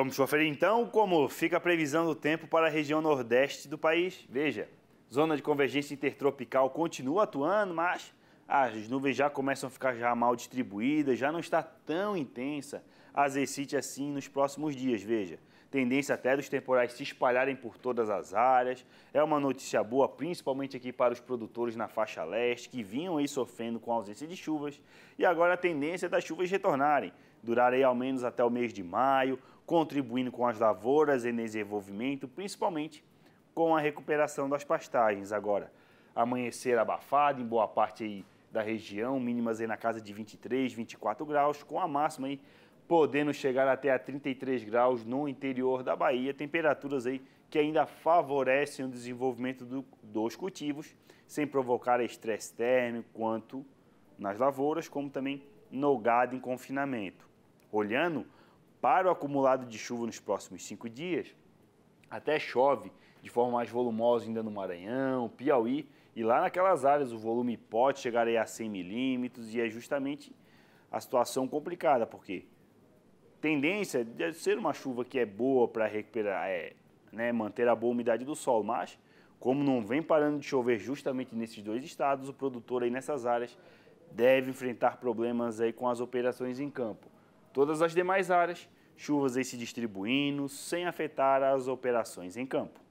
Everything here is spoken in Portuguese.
Vamos sofrer então como fica a previsão do tempo para a região nordeste do país? Veja, zona de convergência intertropical continua atuando, mas as nuvens já começam a ficar já mal distribuídas, já não está tão intensa a assim nos próximos dias, veja. Tendência até dos temporais se espalharem por todas as áreas. É uma notícia boa, principalmente aqui para os produtores na faixa leste, que vinham aí sofrendo com a ausência de chuvas. E agora a tendência é das chuvas retornarem. Durarem ao menos até o mês de maio contribuindo com as lavouras em desenvolvimento, principalmente com a recuperação das pastagens. Agora, amanhecer abafado em boa parte da região, mínimas aí na casa de 23, 24 graus, com a máxima aí podendo chegar até a 33 graus no interior da Bahia, temperaturas aí que ainda favorecem o desenvolvimento do, dos cultivos, sem provocar estresse térmico, quanto nas lavouras, como também no gado em confinamento. Olhando para o acumulado de chuva nos próximos cinco dias, até chove de forma mais volumosa ainda no Maranhão, Piauí e lá naquelas áreas o volume pode chegar a 100 milímetros e é justamente a situação complicada, porque tendência de ser uma chuva que é boa para recuperar, é, né, manter a boa umidade do solo, mas como não vem parando de chover justamente nesses dois estados, o produtor aí nessas áreas deve enfrentar problemas aí com as operações em campo. Todas as demais áreas, chuvas aí se distribuindo sem afetar as operações em campo.